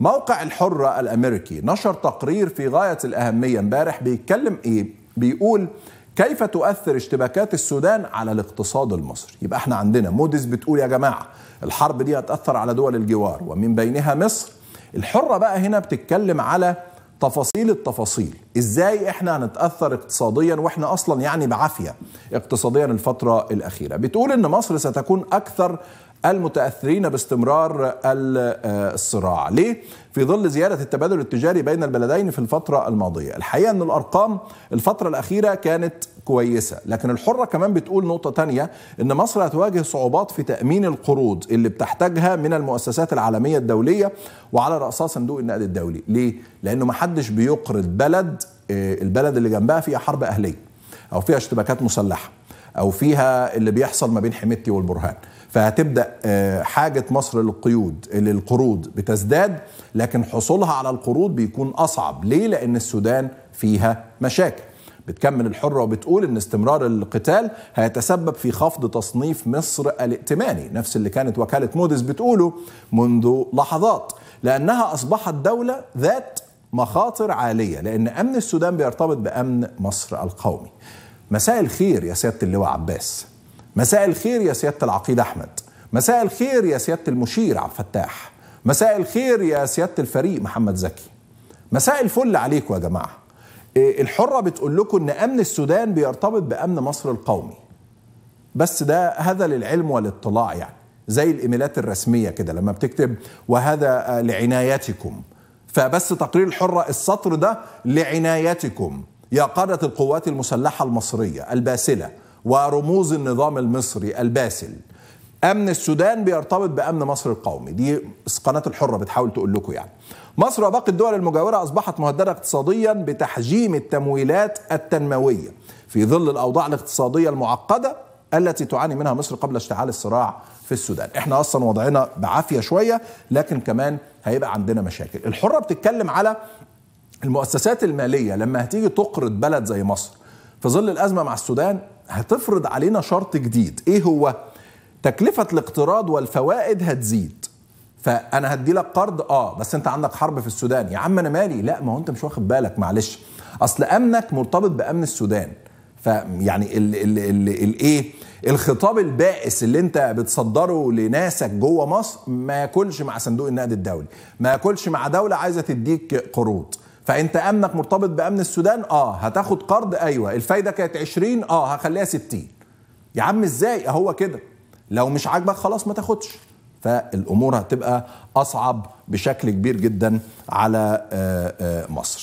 موقع الحرة الأمريكي نشر تقرير في غاية الأهمية امبارح بيتكلم إيه؟ بيقول كيف تؤثر اشتباكات السودان على الاقتصاد المصري يبقى احنا عندنا موديس بتقول يا جماعة الحرب دي هتأثر على دول الجوار ومن بينها مصر الحرة بقى هنا بتتكلم على تفاصيل التفاصيل ازاي احنا هنتاثر اقتصاديا واحنا اصلا يعني بعافيه اقتصاديا الفتره الاخيره بتقول ان مصر ستكون اكثر المتأثرين باستمرار الصراع ليه؟ في ظل زيادة التبادل التجاري بين البلدين في الفترة الماضية الحقيقة أن الأرقام الفترة الأخيرة كانت كويسة لكن الحرة كمان بتقول نقطة تانية أن مصر هتواجه صعوبات في تأمين القروض اللي بتحتاجها من المؤسسات العالمية الدولية وعلى رأسها صندوق النقد الدولي ليه؟ لأنه محدش بيقرض بلد آه، البلد اللي جنبها فيها حرب أهلية أو فيها اشتباكات مسلحة أو فيها اللي بيحصل ما بين حميتي والبرهان فهتبدا آه، حاجه مصر للقيود للقروض بتزداد لكن حصولها على القروض بيكون اصعب ليه لان السودان فيها مشاكل بتكمل الحرة وبتقول إن استمرار القتال هيتسبب في خفض تصنيف مصر الائتماني نفس اللي كانت وكالة موديس بتقوله منذ لحظات لأنها أصبحت دولة ذات مخاطر عالية لأن أمن السودان بيرتبط بأمن مصر القومي مساء الخير يا سيادة اللواء عباس مساء الخير يا سيادة العقيد أحمد مساء الخير يا سيادة المشير عبد الفتاح مساء الخير يا سيادة الفريق محمد زكي مساء الفل عليكم يا جماعة إيه، الحرة بتقول لكم أن أمن السودان بيرتبط بأمن مصر القومي بس ده هذا للعلم والاطلاع يعني زي الإيميلات الرسمية كده لما بتكتب وهذا آه، لعنايتكم فبس تقرير الحرة السطر ده لعنايتكم يا قادة القوات المسلحة المصرية الباسلة ورموز النظام المصري الباسل امن السودان بيرتبط بامن مصر القومي دي قناه الحره بتحاول تقول لكم يعني مصر وباقي الدول المجاوره اصبحت مهدده اقتصاديا بتحجيم التمويلات التنمويه في ظل الاوضاع الاقتصاديه المعقده التي تعاني منها مصر قبل اشتعال الصراع في السودان احنا اصلا وضعنا بعافيه شويه لكن كمان هيبقى عندنا مشاكل الحره بتتكلم على المؤسسات الماليه لما هتيجي تقرض بلد زي مصر في ظل الازمه مع السودان هتفرض علينا شرط جديد ايه هو تكلفة الاقتراض والفوائد هتزيد فانا هدي لك قرض اه بس انت عندك حرب في السودان يا عم انا مالي لا ما هو انت مش واخد بالك معلش اصل امنك مرتبط بامن السودان فيعني الايه الخطاب البائس اللي انت بتصدره لناسك جوه مصر ما ياكلش مع صندوق النقد الدولي ما ياكلش مع دوله عايزه تديك قروض فانت امنك مرتبط بامن السودان اه هتاخد قرض ايوه الفايده كانت 20 اه هخليها 60 يا عم ازاي اهو كده لو مش عاجبك خلاص ما تاخدش فالامور هتبقى اصعب بشكل كبير جدا على آه، آه، مصر